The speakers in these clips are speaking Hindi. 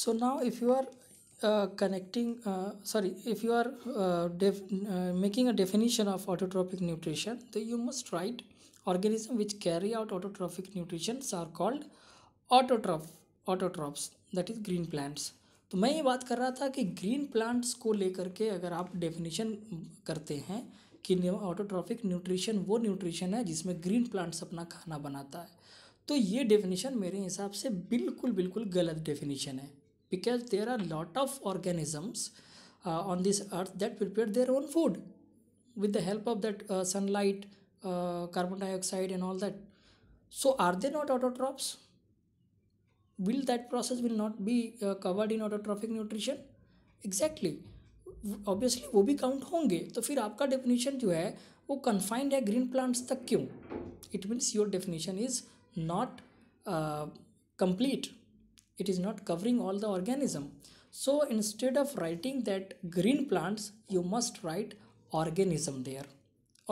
so now if you are uh, connecting uh, sorry if you are uh, def uh, making a definition of autotrophic nutrition then you must write organism which carry out autotrophic nutrients are called autotroph autotrophs that is green plants तो मैं ये बात कर रहा था कि ग्रीन प्लांट्स को लेकर के अगर आप डेफिनेशन करते हैं कि ऑटोट्रॉफिक न्यूट्रिशन वो न्यूट्रिशन है जिसमें ग्रीन प्लांट्स अपना खाना बनाता है तो ये डेफिनेशन मेरे हिसाब से बिल्कुल बिल्कुल गलत डेफिनेशन है because there are lot of organisms on this earth that prepare their own food with the help of that sunlight carbon dioxide and all that so are they not autotrophs will that process will not be covered in autotrophic nutrition exactly obviously वो भी काउंट होंगे तो फिर आपका डेफिनेशन जो है वो कन्फाइंड है ग्रीन प्लांट्स तक क्यों it means your definition is not uh, complete it is not covering all the organism so instead of writing that green plants you must write organism there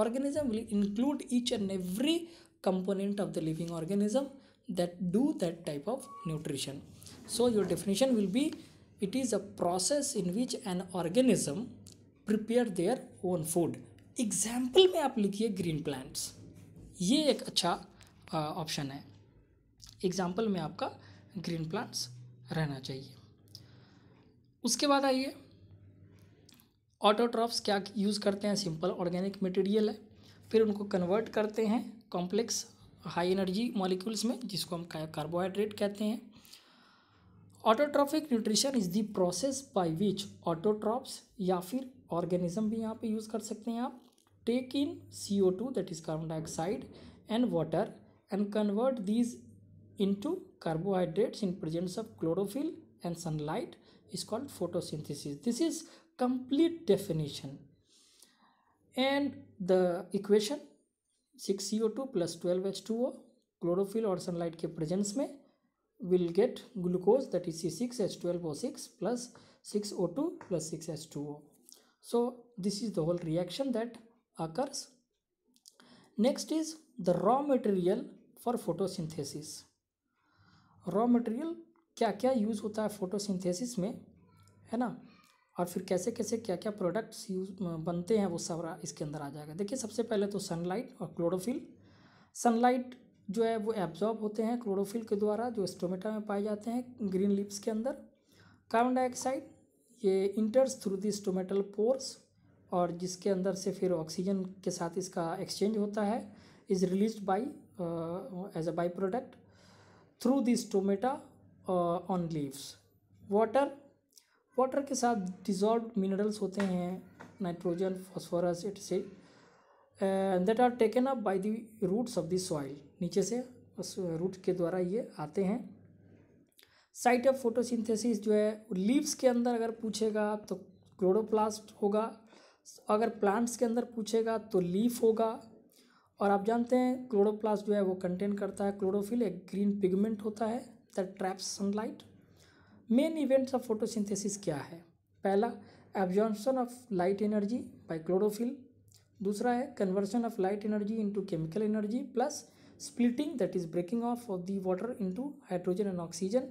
organism will include each and every component of the living organism that do that type of nutrition so your definition will be it is a process in which an organism prepare their own food Example: में आप लिखिए green plants. ये एक अच्छा ऑप्शन है एग्जाम्पल में आपका ग्रीन प्लांट्स रहना चाहिए उसके बाद आइए ऑटोट्रॉप्स क्या यूज़ करते हैं सिंपल ऑर्गेनिक मटेरियल है फिर उनको कन्वर्ट करते हैं कॉम्प्लेक्स हाई एनर्जी मॉलिक्यूल्स में जिसको हम कार्बोहाइड्रेट कहते हैं autotrophic nutrition is the process by which autotrophs या फिर ऑर्गेनिज्म भी यहाँ पे यूज़ कर सकते हैं आप take in C O two that is carbon dioxide and water and convert these into carbohydrates in presence of chlorophyll and sunlight is called photosynthesis this is complete definition and the equation 6CO2 plus 12H2O chlorophyll or sunlight presence will get glucose that glucose that is C two plus six H twelve O six plus six O two plus six H two O so occurs next is the raw material for photosynthesis raw material क्या क्या यूज़ होता है फोटोसिंथेसिस में है ना और फिर कैसे कैसे क्या क्या प्रोडक्ट्स यूज बनते हैं वो सारा इसके अंदर आ जाएगा देखिए सबसे पहले तो सनलाइट और क्लोरोफिल सनलाइट जो है वो एब्जॉर्ब होते हैं क्लोरोफिल के द्वारा जो स्टोमेटा में पाए जाते हैं ग्रीन लिप्स के अंदर कार्बन डाइऑक्साइड ये enters through the stomatal pores और जिसके अंदर से फिर ऑक्सीजन के साथ इसका एक्सचेंज होता है is release by Uh, as a byproduct through this tomato uh, on leaves. Water water के साथ dissolved मिनरल्स होते हैं नाइट्रोजन फॉस्फोरस etc से that are taken up by the roots of the soil नीचे से उस रूट के द्वारा ये आते हैं साइट ऑफ फोटोसिंथेसिस जो है लीव्स के अंदर अगर पूछेगा तो क्लोरोप्लास्ट होगा अगर प्लांट्स के अंदर पूछेगा तो लीफ होगा और आप जानते हैं क्लोरोप्लास्ट जो है वो कंटेन करता है क्लोरोफिल एक ग्रीन पिगमेंट होता है the traps sunlight main events of photosynthesis क्या है पहला absorption of light energy by chlorophyll दूसरा है conversion of light energy into chemical energy plus splitting that is breaking of of the water into hydrogen and oxygen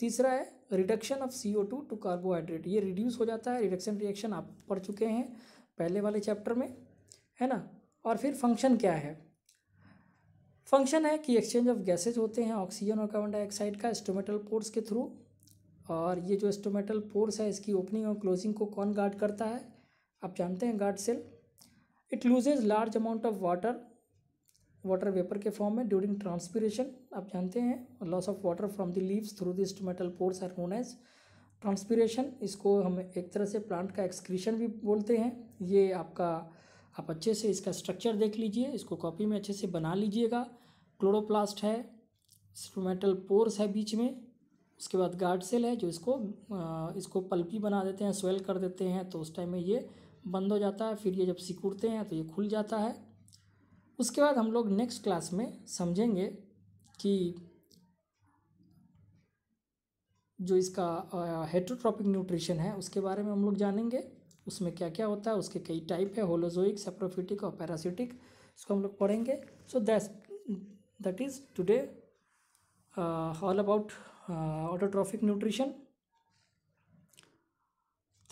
तीसरा है reduction of C O two to carbohydrate ये रिड्यूस हो जाता है रिडक्शन रिएक्शन आप पढ़ चुके हैं पहले वाले चैप्टर में है ना और फिर फंक्शन क्या है फंक्शन है कि एक्सचेंज ऑफ गैसेज होते हैं ऑक्सीजन और कार्बन डाइऑक्साइड का स्टोमेटल पोर्स के थ्रू और ये जो स्टोमेटल पोर्स है इसकी ओपनिंग और क्लोजिंग को कौन गार्ड करता है आप जानते हैं guard cell it loses large amount of water water vapour के फॉर्म में ड्यूरिंग ट्रांसपीरेशन आप जानते हैं loss of water from the leaves through the stomatal pores are known as transpiration इसको हम एक तरह से प्लांट का एक्सक्रीशन भी बोलते हैं ये आपका आप अच्छे से इसका स्ट्रक्चर देख लीजिए इसको कॉपी में अच्छे से बना लीजिएगा क्लोरोप्लास्ट है स्ट्रोमेटल पोर्स है बीच में उसके बाद गार्ड सेल है जो इसको आ, इसको पल्पी बना देते हैं स्वेल कर देते हैं तो उस टाइम में ये बंद हो जाता है फिर ये जब सिकुड़ते हैं तो ये खुल जाता है उसके बाद हम लोग नेक्स्ट क्लास में समझेंगे कि जो इसका हेट्रोट्रॉपिक न्यूट्रिशन है उसके बारे में हम लोग जानेंगे उसमें क्या क्या होता है उसके कई टाइप है होलोजोइक सेप्रोफिटिक और पैरासिटिक इसको हम लोग पढ़ेंगे so that's that is today all about autotrophic nutrition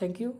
thank you